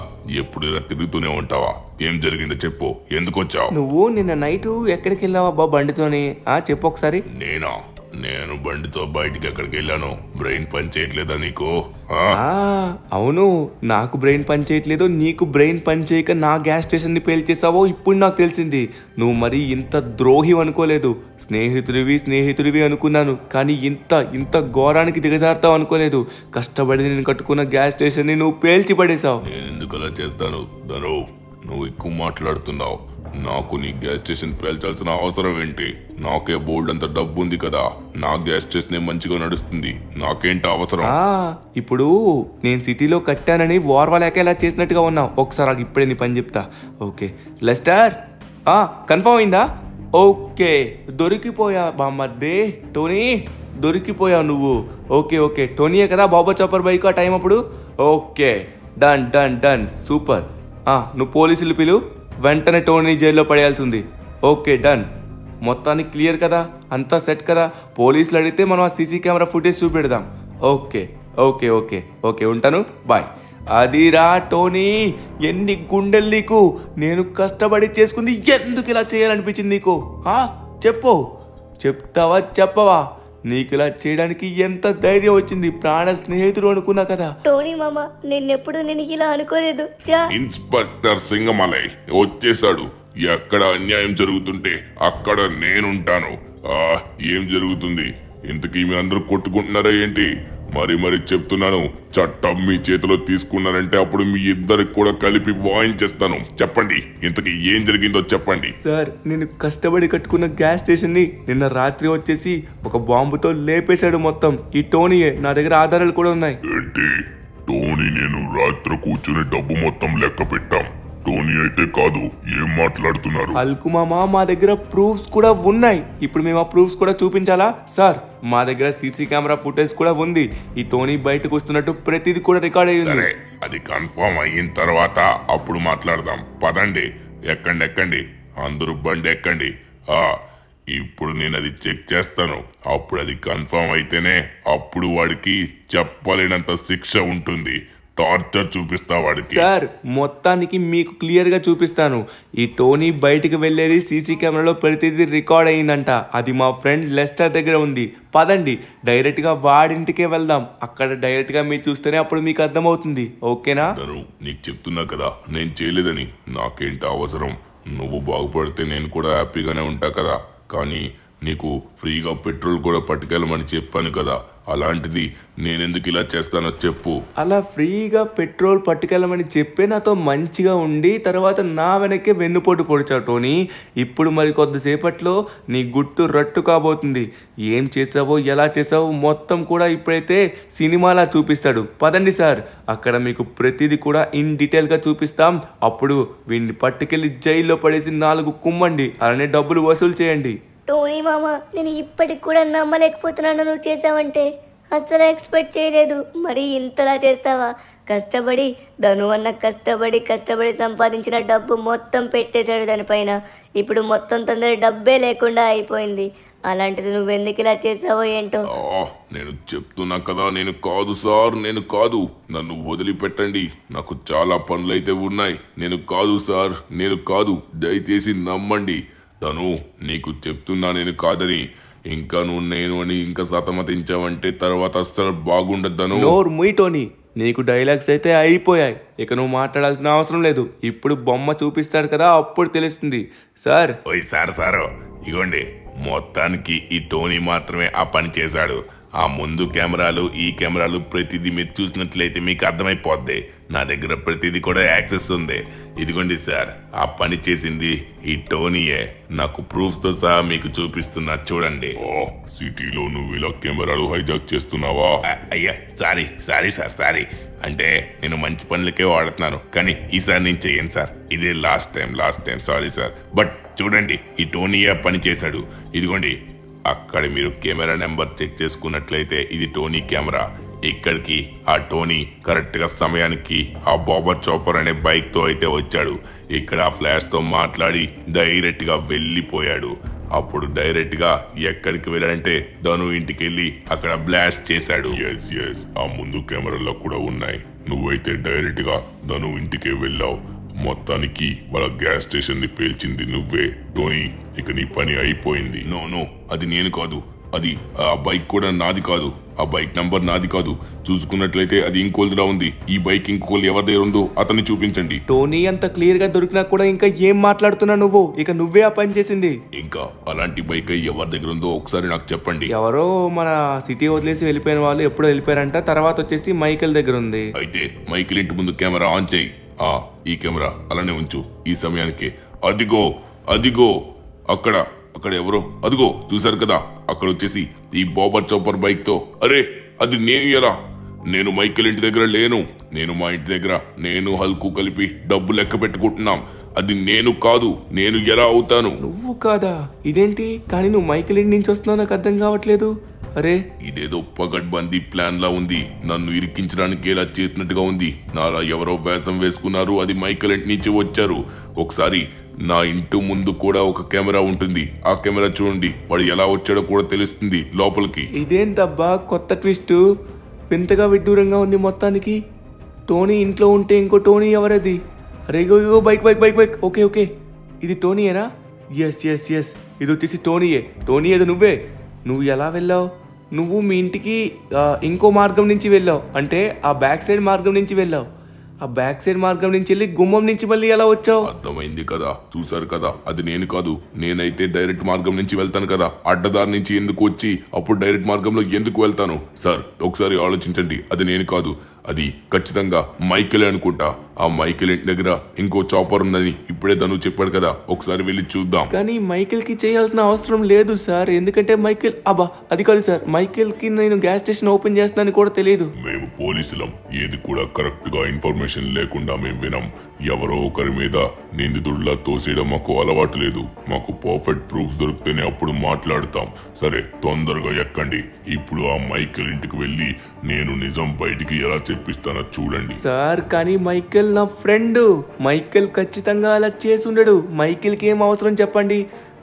ఎప్పుడు ఇలా తిరుగుతూనే ఉంటావా ఏం జరిగిందో చెప్పు ఎందుకు వచ్చావు నువ్వు నిన్న నైట్ ఎక్కడికి వెళ్ళావా బాబు బండితోని ఆ చెప్పు ఒకసారి నేనా నేను బండితో బయటికి ఎక్కడికి వెళ్ళాను బ్రెయిన్ పని చేయట్లేదా నీకు అవును నాకు బ్రెయిన్ పని చేయట్లేదు నీకు బ్రెయిన్ పని చేయక నా గ్యాస్ స్టేషన్ని పేల్చేసావో ఇప్పుడు నాకు తెలిసింది నువ్వు మరి ఇంత ద్రోహి అనుకోలేదు స్నేహితుడివి స్నేహితుడివి అనుకున్నాను కానీ ఇంత ఇంత ఘోరానికి దిగజారుతావు అనుకోలేదు కష్టపడి నేను కట్టుకున్న గ్యాస్ స్టేషన్ ని నువ్వు పేల్చి పడేశావు నేను ఎందుకు అలా చేస్తాను ధనువు నువ్వు ఎక్కువ మాట్లాడుతున్నావు నాకు నీ గ్యాస్ స్టేషన్ పేల్చాల్సిన అవసరం ఏంటి నాకే బోల్డ్ అంత డబ్బు ఉంది కదా నా గ్యాస్ స్టేషన్ మంచిగా నడుస్తుంది నాకేంటి అవసరం ఇప్పుడు నేను సిటీలో కట్టానని ఓర్వలేక ఇలా చేసినట్టుగా ఉన్నా ఒకసారి ఇప్పుడే నీ పని చెప్తా ఓకే లెస్టర్ కన్ఫర్మ్ అయిందా ఓకే దొరికిపోయా బామ్మర్దే టోనీ దొరికిపోయా నువ్వు ఓకే ఓకే టోనీయే కదా బాబా చాపర్ బైక్ ఆ టైం అప్పుడు okay done done done super నువ్వు పోలీసులు పిలువు వెంటనే టోనీ జైల్లో పడేయాల్సి ఉంది ఓకే డన్ మొత్తానికి క్లియర్ కదా అంతా సెట్ కదా పోలీసులు అడిగితే మనం ఆ సీసీ కెమెరా ఫుటేజ్ చూపెడదాం ఓకే ఓకే ఓకే ఓకే ఉంటాను బాయ్ అదిరా టోనీ ఎన్ని గుండెలు నీకు నేను కష్టపడి చేసుకుంది ఎందుకు ఇలా చేయాలనిపించింది నీకు చెప్పు చెప్తావా చెప్పవా నీకు ఇలా చేయడానికి ఎంత ధైర్యం వచ్చింది ప్రాణ స్నేహితుడు అనుకున్నా కదా టోనీ మామ నిన్నెప్పుడు నేను ఇలా అనుకోలేదు ఇన్స్పెక్టర్ సింగమలై వచ్చేసాడు ఎక్కడ అన్యాయం జరుగుతుంటే అక్కడ నేనుంటాను ఆ ఏం జరుగుతుంది ఇంతకీ మీరందరూ కొట్టుకుంటున్నారా ఏంటి మరి మరి చెప్తున్నాను చట్టం మీ చేతిలో తీసుకున్నానంటే అప్పుడు మీ ఇద్దరికి కూడా కలిపి వాయించేస్తాను చెప్పండి ఇంతకి ఏం జరిగిందో చెప్పండి సార్ నేను కష్టపడి కట్టుకున్న గ్యాస్ స్టేషన్ ని నిన్న రాత్రి వచ్చేసి ఒక బాంబుతో లేపేశాడు మొత్తం ఈ టోనీయే నా దగ్గర ఆధారాలు కూడా ఉన్నాయి ఏంటి టోనీ నేను రాత్రి కూర్చుని డబ్బు మొత్తం లెక్క పెట్టాం టోనీ అయితే కాదు ఏం మాట్లాడుతున్నారు అల్కు మామా మా దగ్గర ప్రూఫ్స్ కూడా ఉన్నాయి ఇప్పుడు మేము ఆ ప్రూఫ్స్ కూడా చూపించాలా సార్ మా దగ్గర సీసీ కెమెరా ఫుటేజ్ కూడా ఉంది ఈ టోనీ బయటకు వస్తున్నట్టు ప్రతిది కూడా రికార్డ్ అయ్యింది అది కన్ఫర్మ్ అయిన తర్వాత అప్పుడు మాట్లాడదాం పదండి ఎక్కండి ఎక్కండి అందరూ బండి ఎక్కండి ఆ ఇప్పుడు నేను అది చెక్ చేస్తాను అప్పుడు అది కన్ఫర్మ్ అయితేనే అప్పుడు వాడికి చెప్పలేనంత శిక్ష ఉంటుంది టార్చర్ చూపిస్తా వాడికి సార్ మొత్తానికి మీకు క్లియర్గా చూపిస్తాను ఈ టోనీ బయటికి వెళ్ళేది సీసీ కెమెరాలో ప్రతిదీ రికార్డ్ అయిందంట అది మా ఫ్రెండ్ లెస్టర్ దగ్గర ఉంది పదండి డైరెక్ట్గా వాడింటికే వెళ్దాం అక్కడ డైరెక్ట్గా మీరు చూస్తేనే అప్పుడు మీకు అర్థమవుతుంది ఓకేనా నీకు చెప్తున్నా కదా నేను చేయలేదని నాకేంటి అవసరం నువ్వు బాగుపడితే నేను కూడా హ్యాపీగానే ఉంటా కదా కానీ నీకు ఫ్రీగా పెట్రోల్ కూడా పట్టుకెళ్ళమని చెప్పాను కదా అలాంటిది నేనెందుకు ఇలా చేస్తానో చెప్పు అలా ఫ్రీగా పెట్రోల్ పట్టుకెళ్ళమని చెప్పే నాతో మంచిగా ఉండి తర్వాత నా వెనక్కి వెన్నుపోటు పొడిచా టోనీ ఇప్పుడు మరి కొద్దిసేపట్లో నీ గుట్టు రట్టు కాబోతుంది ఏం చేసావో ఎలా చేసావో మొత్తం కూడా ఇప్పుడైతే సినిమాలా చూపిస్తాడు పదండి సార్ అక్కడ మీకు ప్రతిదీ కూడా ఇన్ డీటెయిల్గా చూపిస్తాం అప్పుడు వీడిని పట్టుకెళ్ళి జైల్లో పడేసి నాలుగు కుమ్మండి అలానే డబ్బులు వసూలు చేయండి టోనీ మామ నేను ఇప్పటికి కూడా నమ్మలేకపోతున్నాను నువ్వు చేసావంటే అస్సలు ఎక్స్పెక్ట్ చేయలేదు మరి ఇంతలా చేస్తావా కష్టపడి ధను అన్న కష్టపడి కష్టపడి సంపాదించిన డబ్బు మొత్తం పెట్టేశాడు దానిపైన ఇప్పుడు మొత్తం తొందర డబ్బే లేకుండా అయిపోయింది అలాంటిది నువ్వు ఎందుకు ఇలా చేసావో ఏంటో నేను చెప్తున్నా కదా నేను కాదు సార్ నేను కాదు నన్ను వదిలిపెట్టండి నాకు చాలా పనులైతే ఉన్నాయి నేను కాదు సార్ నేను కాదు దయచేసి నమ్మండి తను నీకు చెప్తున్నా నేను కాదని ఇంకా నువ్వు నేను అని ఇంకా సతమతించావంటే తర్వాత అస్సలు బాగుండద్దను నోరు ముయిటోని నీకు డైలాగ్స్ అయితే అయిపోయాయి ఇక నువ్వు మాట్లాడాల్సిన అవసరం లేదు ఇప్పుడు బొమ్మ చూపిస్తాడు కదా అప్పుడు తెలుస్తుంది సార్ ఓయ్ సార్ సార్ ఇగోండి మొత్తానికి ఈ టోనీ మాత్రమే ఆ పని చేశాడు ఆ ముందు కెమెరాలు ఈ కెమెరాలు ప్రతిదీ మీరు చూసినట్లయితే మీకు అర్థమైపోద్ది నా దగ్గర ప్రతిదీ కూడా యాక్సెస్ ఉంది ఇదిగోండి సార్ ఆ పని చేసింది ఈ టోనీయే నాకు ప్రూఫ్తో సహా మీకు చూపిస్తున్నా చూడండి ఓ సిటీలో నువ్వు ఇలా కెమెరాలు హైజాక్ చేస్తున్నావా అయ్యా సారీ సారీ సార్ సారీ అంటే నేను మంచి పనులకే వాడుతున్నాను కానీ ఈసారి నేను చెయ్యను సార్ ఇదే last time last time sorry sir but చూడండి ఈ టోనీయే పని చేశాడు ఇదిగోండి అక్కడ మీరు కెమెరా నెంబర్ చెక్ చేసుకున్నట్లయితే ఇది టోనీ కెమెరా ఇక్కడికి ఆ టోనీ కరెక్ట్గా సమయానికి ఆ బాబర్ చోపర్ అనే బైక్తో అయితే వచ్చాడు ఇక్కడ ఆ ఫ్లాష్తో మాట్లాడి డైరెక్ట్గా వెళ్ళిపోయాడు అప్పుడు డైరెక్ట్గా ఎక్కడికి వెళ్ళాడంటే ధను ఇంటికి వెళ్ళి అక్కడ బ్లాస్ట్ చేశాడు ఎస్ ఎస్ ఆ ముందు కెమెరాలో కూడా ఉన్నాయి నువ్వైతే డైరెక్ట్గా ధను ఇంటికి వెళ్ళావు మొత్తానికి వాళ్ళ గ్యాస్ స్టేషన్ని పేల్చింది నువ్వే టోనీ ఇక నీ పని అయిపోయింది నో నో అది నేను కాదు అది ఆ బైక్ కూడా నాది కాదు ఆ బైక్ నంబర్ నాది కాదు చూసుకున్నట్లయితే అది ఇంకోదిరా ఉంది ఈ బైక్ ఇంకోళ్ళు ఎవరి దగ్గర ఉందో అతన్ని చూపించండి టోనీ అంత క్లియర్ గా దొరికినా కూడా ఇంకా ఏం మాట్లాడుతున్నా నువ్వు ఇక నువ్వే ఆ పని చేసింది ఇంకా అలాంటి బైక్ ఎవరి దగ్గర ఉందో ఒకసారి నాకు చెప్పండి ఎవరో మన సిటీ వదిలేసి వెళ్ళిపోయిన వాళ్ళు ఎప్పుడో వెళ్ళిపోయారంట తర్వాత వచ్చేసి మైకిల్ దగ్గర ఉంది అయితే మైకిల్ ఇంటి ముందు కెమెరా ఆన్ చేయి ఆ ఈ కెమెరా అలానే ఉంచు ఈ సమయానికి అదిగో అదిగో అక్కడ అక్కడ ఎవరో అదిగో చూశారు కదా అక్కడ వచ్చేసి ఈ బాబర్ చౌపర్ బైక్తో అరే అది నేను ఎలా నేను మైకిల్ ఇంటి దగ్గర లేను నేను మా ఇంటి దగ్గర నేను హల్కు కలిపి డబ్బు లెక్క పెట్టుకుంటున్నాం అది నేను కాదు నేను ఎలా అవుతాను నువ్వు కాదా ఇదేంటి కానీ నువ్వు మైకిల్ ఇంటి నుంచి వస్తున్నావు నాకు అర్థం కావట్లేదు అరే ఇదేదో పగడ్బందీ ప్లాన్ లా ఉంది నన్ను ఇరికించడానికి ఎలా చేసినట్టుగా ఉంది నాలా ఎవరో వేషం వేసుకున్నారు అది మైకిల్ ఇంటి నుంచి వచ్చారు ఒకసారి నా ఇంటి ముందు కూడా ఒక కెమెరా ఉంటుంది ఆ కెమెరా చూడండి వాడు ఎలా వచ్చాడో కూడా తెలుస్తుంది లోపలికి ఇదేంటబ్బా కొత్త ట్విస్ట్ వింతగా విడ్డూరంగా ఉంది మొత్తానికి టోనీ ఇంట్లో ఉంటే ఇంకో టోనీ ఎవరది రేగో ఇగో bike bike bike bike okay okay ఇది టోనీయేనా ఎస్ ఎస్ ఎస్ ఇది వచ్చేసి టోనీయే టోనీ ఏదో నువ్వే నువ్వు ఎలా వెళ్ళావు నువ్వు మీ ఇంటికి ఇంకో మార్గం నుంచి వెళ్ళావు అంటే ఆ బ్యాక్ సైడ్ మార్గం నుంచి వెళ్ళావు ఆ బ్యాక్ సైడ్ మార్గం నుంచి వెళ్ళి గుమ్మం నుంచి మళ్ళీ ఎలా వచ్చావు అర్థమైంది కదా చూసారు కదా అది నేను కాదు నేనైతే డైరెక్ట్ మార్గం నుంచి వెళ్తాను కదా అడ్డదారి నుంచి ఎందుకు వచ్చి అప్పుడు డైరెక్ట్ మార్గంలో ఎందుకు వెళ్తాను సార్ ఒకసారి ఆలోచించండి అది నేను కాదు అది ఖచ్చితంగా మైకిలే అనుకుంటా ఆ మైకిల్ ఇంటి దగ్గర ఇంకో చాపర్ ఉందని ఇప్పుడే తను చెప్పాడు కదా ఒకసారి వెళ్ళి చూద్దాం కానీ మైకిల్ కి చేయాల్సిన అవసరం లేదు సార్ ఎందుకంటే మైకిల్ అబ్బా అది కాదు సార్ మైకిల్ కి నేను గ్యాస్ స్టేషన్ ఓపెన్ చేస్తానని కూడా తెలియదు మేము పోలీసులం ఏది కూడా కరెక్ట్ గా ఇన్ఫర్మేషన్ లేకుండా మేము వినం ఎవరో ఒకరి మీద నిందితుడిలా తోసేయడం మాకు అలవాటు లేదు మాకు పర్ఫెక్ట్ ప్రూఫ్స్ దొరికితేనే అప్పుడు మాట్లాడతాం సరే తొందరగా ఎక్కండి ఇప్పుడు ఆ మైకెల్ ఇంటికి వెళ్ళి నేను నిజం బయటికి ఎలా చెప్పిస్తానో చూడండి సార్ కానీ మైకెల్ నా ఫ్రెండ్ మైకెల్ ఖచ్చితంగా అలా చేసుండడు కి ఏం అవసరం చెప్పండి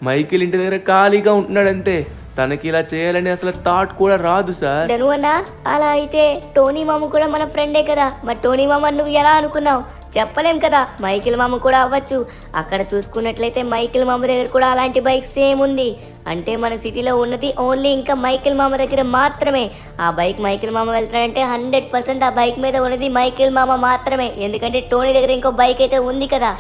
మైకెల్ ఇంటి దగ్గర ఖాళీగా ఉంటున్నాడు అంతే తనకి ఇలా చేయాలని అసలు థాట్ కూడా రాదు సార్ అలా అయితే టోనీ మామ కూడా మన ఫ్రెండే కదా మరి టోనీ మామ నువ్వు ఎలా అనుకున్నావు చెప్పలేం కదా మైకిల్ మామ కూడా అవ్వచ్చు అక్కడ చూసుకున్నట్లయితే మైకిల్ మామ దగ్గర కూడా అలాంటి బైక్ సేమ్ ఉంది అంటే మన సిటీలో ఉన్నది ఓన్లీ ఇంకా మైకిల్ మామ దగ్గర మాత్రమే ఆ బైక్ మైకిల్ మామ వెళ్తాడంటే హండ్రెడ్ పర్సెంట్ ఆ బైక్ మీద ఉన్నది మైకిల్ మామ మాత్రమే ఎందుకంటే టోనీ దగ్గర ఇంకో బైక్ అయితే ఉంది కదా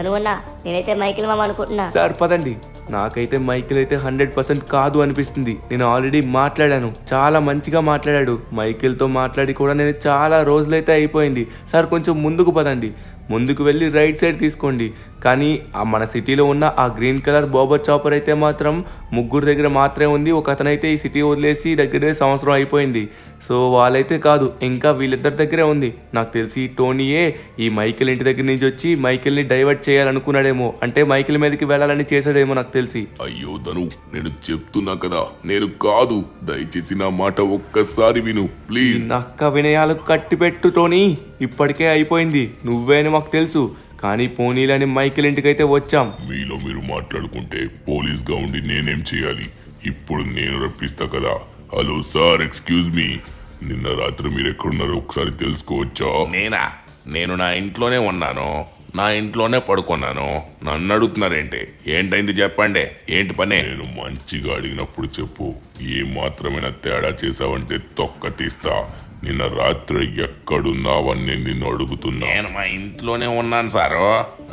అనుకున్నా నేనైతే మైకిల్ మామ అనుకుంటున్నా సార్ పదండి నాకైతే మైకిల్ అయితే హండ్రెడ్ పర్సెంట్ కాదు అనిపిస్తుంది నేను ఆల్రెడీ మాట్లాడాను చాలా మంచిగా మాట్లాడాడు మైకిల్తో మాట్లాడి కూడా నేను చాలా రోజులైతే అయిపోయింది సార్ కొంచెం ముందుకు పదండి ముందుకు వెళ్ళి రైట్ సైడ్ తీసుకోండి కానీ మన సిటీలో ఉన్న ఆ గ్రీన్ కలర్ బోబర్ చాపర్ అయితే మాత్రం ముగ్గురు దగ్గర మాత్రమే ఉంది ఒక అతనైతే ఈ సిటీ వదిలేసి దగ్గర సంవత్సరం అయిపోయింది సో వాళ్ళైతే కాదు ఇంకా వీళ్ళిద్దరి దగ్గరే ఉంది నాకు తెలిసి టోనీయే ఈ మైకిల్ ఇంటి దగ్గర నుంచి వచ్చి మైకిల్ని డైవర్ట్ చేయాలనుకున్నాడేమో అంటే మైకిల్ మీదకి వెళ్ళాలని చేశాడేమో నాకు తెలిసి అయ్యో ధను నేను చెప్తున్నా కదా నేను కాదు దయచేసి నా మాట ఒక్కసారి విను ప్లీజ్ నక్క వినయాలకు కట్టిపెట్టు టోనీ ఇప్పటికే అయిపోయింది అని మాకు తెలుసు కానీ పోనీలని మైకిల్ ఇంటికైతే వచ్చాం మీలో మీరు మాట్లాడుకుంటే పోలీస్గా ఉండి నేనేం చేయాలి ఇప్పుడు నేను రప్పిస్తా కదా హలో సార్ ఎక్స్క్యూజ్ మీ నిన్న రాత్రి మీరు ఎక్కడున్నారో ఒకసారి తెలుసుకోవచ్చా నేనా నేను నా ఇంట్లోనే ఉన్నాను నా ఇంట్లోనే పడుకున్నాను నన్ను అడుగుతున్నారేంటి ఏంటైంది చెప్పండి ఏంటి పని నేను మంచిగా అడిగినప్పుడు చెప్పు ఏ మాత్రమైనా తేడా చేసావంటే తొక్క తీస్తా నిన్న రాత్రి ఎక్కడున్నావని నిన్ను అడుగుతున్నా నేను మా ఇంట్లోనే ఉన్నాను సారు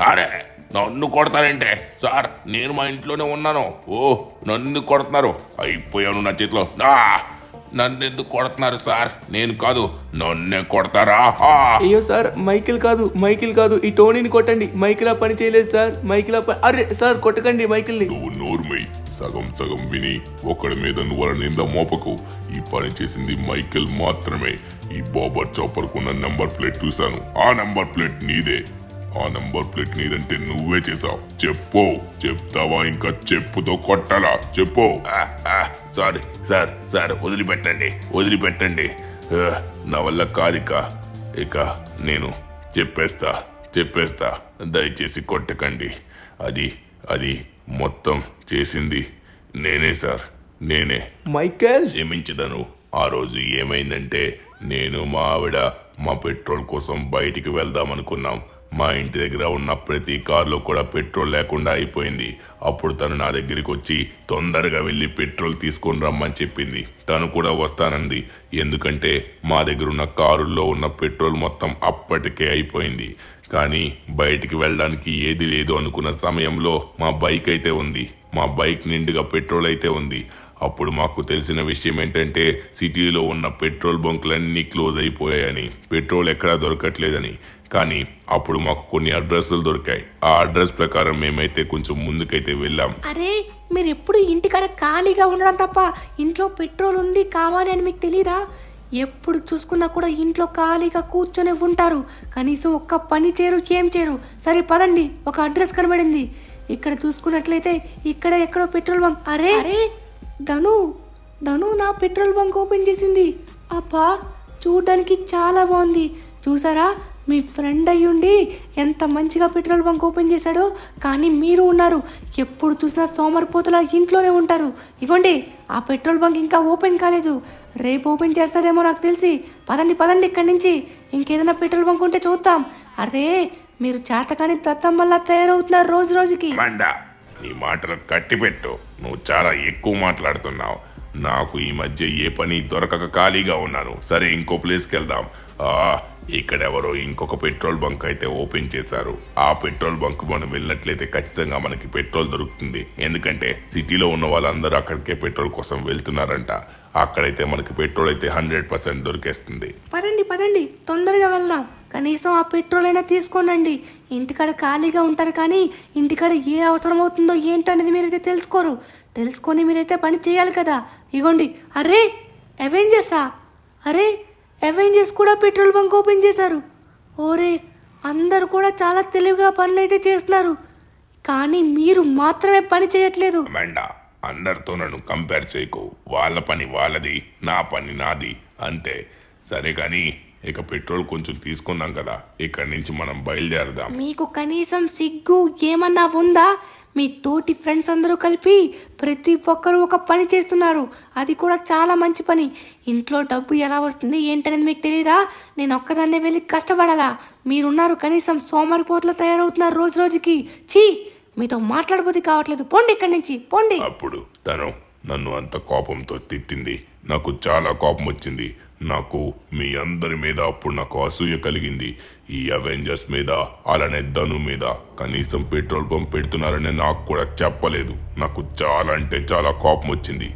అరే నన్ను కొడతారంటే సార్ నేను మా ఇంట్లోనే ఉన్నాను ఓ నన్ను కొడుతున్నారు అయిపోయాను నా చేతిలో నా నన్ను ఎందుకు కొడుతున్నారు సార్ నేను కాదు నన్నే కొడతారా అయ్యో సార్ మైకిల్ కాదు మైకిల్ కాదు ఈ టోనీని కొట్టండి మైకిల్ ఆ పని చేయలేదు సార్ మైకిల్ ఆ అరే సార్ కొట్టకండి మైకిల్ నోర్మై సగం సగం విని ఒకడి మీద నువ్వు నింద మోపకు ఈ పని చేసింది మైకిల్ మాత్రమే ఈ బాబర్ చాపర్కున్న నంబర్ ప్లేట్ చూశాను ఆ నంబర్ ప్లేట్ నీదే ఆ నంబర్ ప్లేట్ నీదంటే నువ్వే చేసావు చెప్పు చెప్తావా ఇంకా చెప్పుతో కొట్టాలా చెప్పు సారీ సార్ సార్ వదిలిపెట్టండి వదిలిపెట్టండి నా వల్ల కాదిక ఇక నేను చెప్పేస్తా చెప్పేస్తా దయచేసి కొట్టకండి అది అది మొత్తం చేసింది నేనే సార్ నేనే మైకేల్ క్షమించదను ఆ రోజు ఏమైందంటే నేను మా ఆవిడ మా పెట్రోల్ కోసం బయటికి వెళ్దాం అనుకున్నాం మా ఇంటి దగ్గర ఉన్న ప్రతి కారులో కూడా పెట్రోల్ లేకుండా అయిపోయింది అప్పుడు తను నా దగ్గరికి వచ్చి తొందరగా వెళ్ళి పెట్రోల్ తీసుకొని రమ్మని చెప్పింది తను కూడా వస్తానంది ఎందుకంటే మా దగ్గర ఉన్న కారుల్లో ఉన్న పెట్రోల్ మొత్తం అప్పటికే అయిపోయింది కానీ బయటికి వెళ్ళడానికి ఏది లేదు అనుకున్న సమయంలో మా బైక్ అయితే ఉంది మా బైక్ నిండుగా పెట్రోల్ అయితే ఉంది అప్పుడు మాకు తెలిసిన విషయం ఏంటంటే సిటీలో ఉన్న పెట్రోల్ బంకులన్నీ క్లోజ్ అయిపోయాయని పెట్రోల్ ఎక్కడా దొరకట్లేదని కానీ అప్పుడు మాకు కొన్ని అడ్రస్లు దొరికాయి ఆ అడ్రస్ ప్రకారం మేమైతే కొంచెం ముందుకైతే వెళ్ళాం అరే మీరు ఎప్పుడు ఇంటికాడ ఖాళీగా ఉండడం తప్ప ఇంట్లో పెట్రోల్ ఉంది కావాలి అని మీకు తెలియదా ఎప్పుడు చూసుకున్నా కూడా ఇంట్లో ఖాళీగా కూర్చొని ఉంటారు కనీసం ఒక్క పని చేరు ఏం చేరు సరే పదండి ఒక అడ్రస్ కనబడింది ఇక్కడ చూసుకున్నట్లయితే ఇక్కడ ఎక్కడో పెట్రోల్ బంక్ అరే అరే ధను ధను నా పెట్రోల్ బంక్ ఓపెన్ చేసింది అప్పా చూడడానికి చాలా బాగుంది చూసారా మీ ఫ్రెండ్ అయ్యుండి ఎంత మంచిగా పెట్రోల్ బంక్ ఓపెన్ చేశాడో కానీ మీరు ఉన్నారు ఎప్పుడు చూసినా సోమరిపోతులా ఇంట్లోనే ఉంటారు ఇగోండి ఆ పెట్రోల్ బంక్ ఇంకా ఓపెన్ కాలేదు రేపు ఓపెన్ చేస్తాడేమో నాకు తెలిసి పదండి పదండి ఇక్కడి నుంచి ఇంకేదైనా పెట్రోల్ బంక్ ఉంటే చూద్దాం అరే మీరు చేతకాని తత్తం వల్ల తయారవుతున్నారు రోజు రోజుకి నీ మాటలు కట్టిపెట్టు నువ్వు చాలా ఎక్కువ మాట్లాడుతున్నావు నాకు ఈ మధ్య ఏ పని దొరకక ఖాళీగా ఉన్నాను సరే ఇంకో ప్లేస్కి వెళ్దాం ఇక్కడెవరో ఇంకొక పెట్రోల్ బంక్ అయితే ఓపెన్ చేశారు ఆ పెట్రోల్ బంక్ మనం వెళ్ళినట్లయితే ఖచ్చితంగా మనకి పెట్రోల్ దొరుకుతుంది ఎందుకంటే సిటీలో ఉన్న వాళ్ళందరూ అక్కడికే పెట్రోల్ కోసం వెళ్తున్నారంట అక్కడైతే మనకి పెట్రోల్ అయితే హండ్రెడ్ పర్సెంట్ దొరికేస్తుంది పదండి పదండి తొందరగా వెళ్దాం కనీసం ఆ పెట్రోల్ అయినా తీసుకోనండి ఇంటికాడ ఖాళీగా ఉంటారు కానీ ఇంటికాడ ఏ అవసరం అవుతుందో ఏంటనేది మీరైతే తెలుసుకోరు తెలుసుకొని మీరైతే పని చేయాలి కదా ఇగోండి అరే అవెంజర్సా అరే అవెంజర్స్ కూడా పెట్రోల్ బంక్ ఓపెన్ చేశారు ఓరే అందరు కూడా చాలా తెలివిగా పనులైతే చేస్తున్నారు కానీ మీరు మాత్రమే పని చేయట్లేదు అందరితో నన్ను కంపేర్ చేయకు వాళ్ళ పని వాళ్ళది నా పని నాది అంతే సరే కానీ ఇక పెట్రోల్ కొంచెం తీసుకున్నాం కదా ఇక్కడి నుంచి మనం బయలుదేరదాం మీకు కనీసం సిగ్గు ఏమన్నా ఉందా మీ తోటి ఫ్రెండ్స్ అందరూ కలిపి ప్రతి ఒక్కరూ ఒక పని చేస్తున్నారు అది కూడా చాలా మంచి పని ఇంట్లో డబ్బు ఎలా వస్తుంది ఏంటనేది మీకు తెలియదా నేను ఒక్కదాన్నే వెళ్ళి కష్టపడాలా మీరున్నారు కనీసం పోతలు తయారవుతున్నారు రోజు రోజుకి చీ మీతో మాట్లాడబోతే కావట్లేదు పోండి ఇక్కడి నుంచి పోండి అప్పుడు తను నన్ను అంత కోపంతో తిట్టింది నాకు చాలా కోపం వచ్చింది నాకు మీ అందరి మీద అప్పుడు నాకు అసూయ కలిగింది ఈ అవెంజర్స్ మీద అలానే ధను మీద కనీసం పెట్రోల్ పంప్ పెడుతున్నారని నాకు కూడా చెప్పలేదు నాకు చాలా అంటే చాలా కోపం వచ్చింది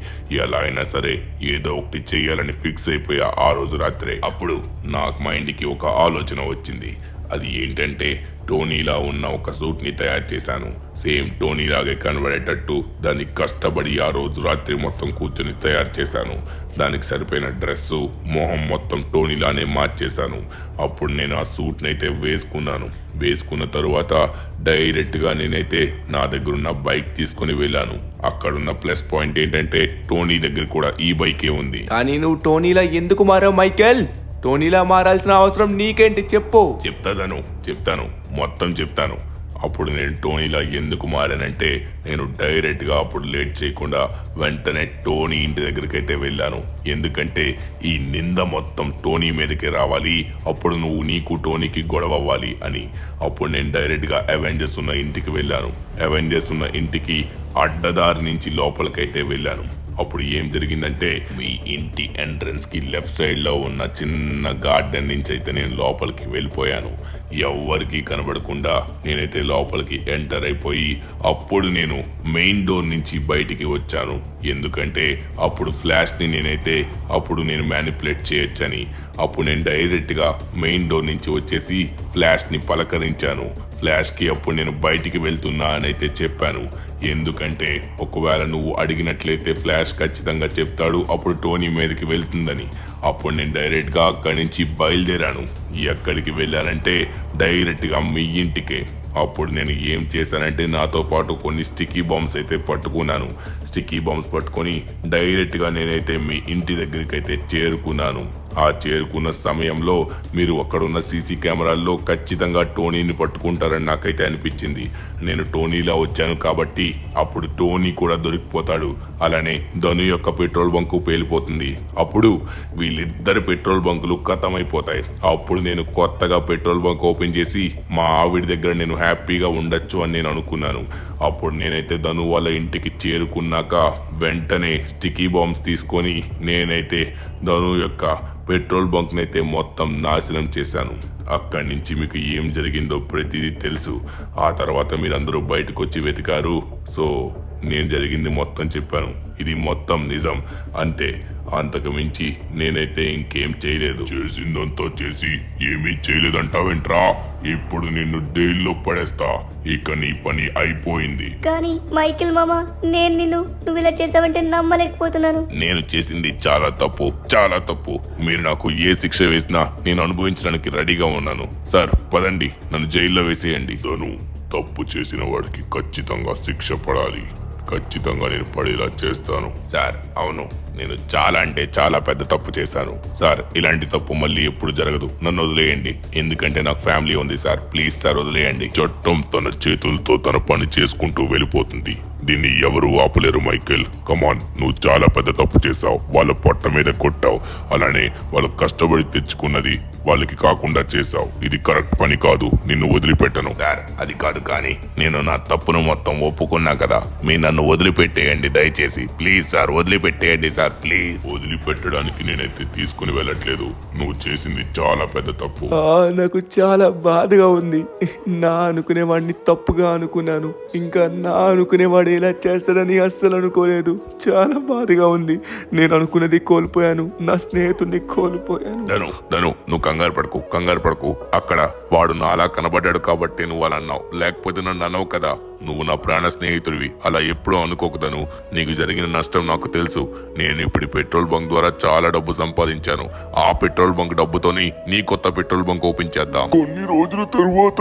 ఎలా అయినా సరే ఏదో ఒకటి చేయాలని ఫిక్స్ అయిపోయా ఆ రోజు రాత్రే అప్పుడు నాకు మైండ్కి ఒక ఆలోచన వచ్చింది అది ఏంటంటే టోనీలా ఉన్న ఒక సూట్ని తయారు చేశాను సేమ్ టోనీలాగే కనబడేటట్టు దాన్ని కష్టపడి ఆ రోజు రాత్రి మొత్తం కూర్చొని తయారు చేశాను దానికి సరిపోయిన డ్రెస్సు మొహం మొత్తం టోనీలానే మార్చేశాను అప్పుడు నేను ఆ సూట్ నైతే వేసుకున్నాను వేసుకున్న తరువాత డైరెక్ట్గా నేనైతే నా దగ్గర ఉన్న బైక్ తీసుకుని వెళ్ళాను అక్కడున్న ప్లస్ పాయింట్ ఏంటంటే టోనీ దగ్గర కూడా ఈ బైకే ఉంది కానీ నువ్వు టోనీలా ఎందుకు మారావు మైకేల్ టోనీలా మారాల్సిన అవసరం నీకేంటి చెప్పు చెప్తాను చెప్తాను మొత్తం చెప్తాను అప్పుడు నేను టోనీలా ఎందుకు మారానంటే నేను డైరెక్ట్గా అప్పుడు లేట్ చేయకుండా వెంటనే టోనీ ఇంటి దగ్గరికి అయితే వెళ్ళాను ఎందుకంటే ఈ నింద మొత్తం టోనీ మీదకి రావాలి అప్పుడు నువ్వు నీకు టోనీకి గొడవ అవ్వాలి అని అప్పుడు నేను డైరెక్ట్గా అవెంజర్స్ ఉన్న ఇంటికి వెళ్ళాను అవెంజర్స్ ఉన్న ఇంటికి అడ్డదారి నుంచి లోపలికైతే వెళ్ళాను అప్పుడు ఏం జరిగిందంటే మీ ఇంటి ఎంట్రన్స్ కి లెఫ్ట్ సైడ్ లో ఉన్న చిన్న గార్డెన్ నుంచి అయితే నేను లోపలికి వెళ్ళిపోయాను ఎవ్వరికి కనబడకుండా నేనైతే లోపలికి ఎంటర్ అయిపోయి అప్పుడు నేను మెయిన్ డోర్ నుంచి బయటికి వచ్చాను ఎందుకంటే అప్పుడు ఫ్లాష్ని నేనైతే అప్పుడు నేను మ్యానిపులేట్ చేయొచ్చని అప్పుడు నేను డైరెక్ట్గా మెయిన్ డోర్ నుంచి వచ్చేసి ఫ్లాష్ని పలకరించాను ఫ్లాష్కి అప్పుడు నేను బయటికి వెళ్తున్నా అని అయితే చెప్పాను ఎందుకంటే ఒకవేళ నువ్వు అడిగినట్లయితే ఫ్లాష్ ఖచ్చితంగా చెప్తాడు అప్పుడు టోనీ మీదకి వెళ్తుందని అప్పుడు నేను డైరెక్ట్గా అక్కడి నుంచి బయలుదేరాను ఎక్కడికి వెళ్ళానంటే డైరెక్ట్గా మీ ఇంటికే అప్పుడు నేను ఏం చేశానంటే నాతో పాటు కొన్ని స్టిక్కీ బాంబ్స్ అయితే పట్టుకున్నాను స్టిక్కీ బాంబ్స్ పట్టుకొని డైరెక్ట్గా నేనైతే మీ ఇంటి దగ్గరికి అయితే చేరుకున్నాను ఆ చేరుకున్న సమయంలో మీరు అక్కడున్న సీసీ కెమెరాల్లో ఖచ్చితంగా టోనీని పట్టుకుంటారని నాకైతే అనిపించింది నేను టోనీలా వచ్చాను కాబట్టి అప్పుడు టోనీ కూడా దొరికిపోతాడు అలానే ధను యొక్క పెట్రోల్ బంకు పేలిపోతుంది అప్పుడు వీళ్ళిద్దరు పెట్రోల్ బంకులు అయిపోతాయి అప్పుడు నేను కొత్తగా పెట్రోల్ బంక్ ఓపెన్ చేసి మా ఆవిడ దగ్గర నేను హ్యాపీగా ఉండొచ్చు అని నేను అనుకున్నాను అప్పుడు నేనైతే ధను వాళ్ళ ఇంటికి చేరుకున్నాక వెంటనే స్టికీ బాంబ్స్ తీసుకొని నేనైతే ధను యొక్క పెట్రోల్ బంక్ని అయితే మొత్తం నాశనం చేశాను అక్కడి నుంచి మీకు ఏం జరిగిందో ప్రతిదీ తెలుసు ఆ తర్వాత మీరందరూ బయటకు వచ్చి వెతికారు సో నేను జరిగింది మొత్తం చెప్పాను ఇది మొత్తం నిజం అంతే అంతకుమించి నేనైతే ఇంకేం చేయలేదు చేసిందంతా చేసి ఏమీ చేయలేదంటావేంట్రా ఇప్పుడు నిన్ను డైల్లో పడేస్తా ఇక నీ పని అయిపోయింది కానీ మైకిల్ మామా నేను నిన్ను నువ్వు ఇలా చేసావంటే నమ్మలేకపోతున్నాను నేను చేసింది చాలా తప్పు చాలా తప్పు మీరు నాకు ఏ శిక్ష వేసినా నేను అనుభవించడానికి రెడీగా ఉన్నాను సార్ పదండి నన్ను జైల్లో వేసేయండి తను తప్పు చేసిన వాడికి ఖచ్చితంగా శిక్ష పడాలి ఖచ్చితంగా నేను పడేలా చేస్తాను సార్ అవును నేను చాలా అంటే చాలా పెద్ద తప్పు చేశాను సార్ ఇలాంటి తప్పు మళ్ళీ ఎప్పుడు జరగదు నన్ను వదిలేయండి ఎందుకంటే నాకు ఫ్యామిలీ ఉంది సార్ ప్లీజ్ సార్ వదిలేయండి చట్టం తన చేతులతో తన పని చేసుకుంటూ వెళ్ళిపోతుంది దీన్ని ఎవరు ఆపలేరు మైకేల్ కమాన్ నువ్వు చాలా పెద్ద తప్పు చేశావు వాళ్ళ పొట్ట మీద కొట్టావు అలానే వాళ్ళు కష్టపడి తెచ్చుకున్నది వాళ్ళకి కాకుండా చేశావు ఇది కరెక్ట్ పని కాదు నిన్ను వదిలిపెట్టను సార్ అది కాదు కానీ నేను నా తప్పును మొత్తం ఒప్పుకున్నా కదా మీ నన్ను వదిలిపెట్టేయండి దయచేసి ప్లీజ్ సార్ వదిలిపెట్టేయండి సార్ సార్ ప్లీజ్ వదిలిపెట్టడానికి నేనైతే తీసుకుని వెళ్ళట్లేదు నువ్వు చేసింది చాలా పెద్ద తప్పు నాకు చాలా బాధగా ఉంది నా అనుకునేవాడిని తప్పుగా అనుకున్నాను ఇంకా నా అనుకునేవాడు ఎలా చేస్తాడని అస్సలు అనుకోలేదు చాలా బాధగా ఉంది నేను అనుకున్నది కోల్పోయాను నా స్నేహితుడిని కోల్పోయాను ధను నువ్వు కంగారు పడకు కంగారు పడకు అక్కడ వాడు నాలా కనబడ్డాడు కాబట్టి నువ్వు అలా అన్నావు లేకపోతే నన్ను అన్నావు కదా నువ్వు నా ప్రాణ స్నేహితుడివి అలా ఎప్పుడూ అనుకోకదను నీకు జరిగిన నష్టం నాకు తెలుసు నేను నేను ఇప్పుడు పెట్రోల్ బంక్ ద్వారా చాలా డబ్బు సంపాదించాను ఆ పెట్రోల్ బంక్ డబ్బుతోని నీ కొత్త పెట్రోల్ బంక్ ఓపెన్ చేద్దాం కొన్ని రోజుల తరువాత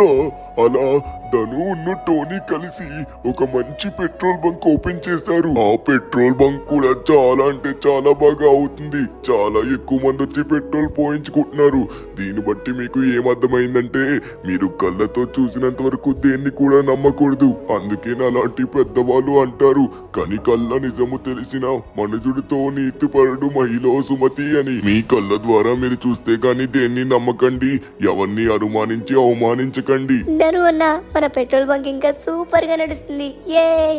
అలా ధను ఉన్న టోనీ కలిసి ఒక మంచి పెట్రోల్ బంక్ ఓపెన్ చేశారు ఆ పెట్రోల్ బంక్ కూడా చాలా అంటే చాలా బాగా అవుతుంది చాలా ఎక్కువ మంది వచ్చి పెట్రోల్ పోయించుకుంటున్నారు దీన్ని బట్టి మీకు ఏమర్థమైందంటే మీరు కళ్ళతో చూసినంత వరకు దేన్ని కూడా నమ్మకూడదు అందుకే అలాంటి పెద్దవాళ్ళు అంటారు కానీ కళ్ళ నిజము తెలిసిన నీతి నీతిపరుడు మహిళ సుమతి అని మీ కళ్ళ ద్వారా మీరు చూస్తే కానీ దేన్ని నమ్మకండి ఎవరిని అనుమానించి అవమానించకండి మన పెట్రోల్ బంక్ ఇంకా సూపర్గా నడుస్తుంది ఏ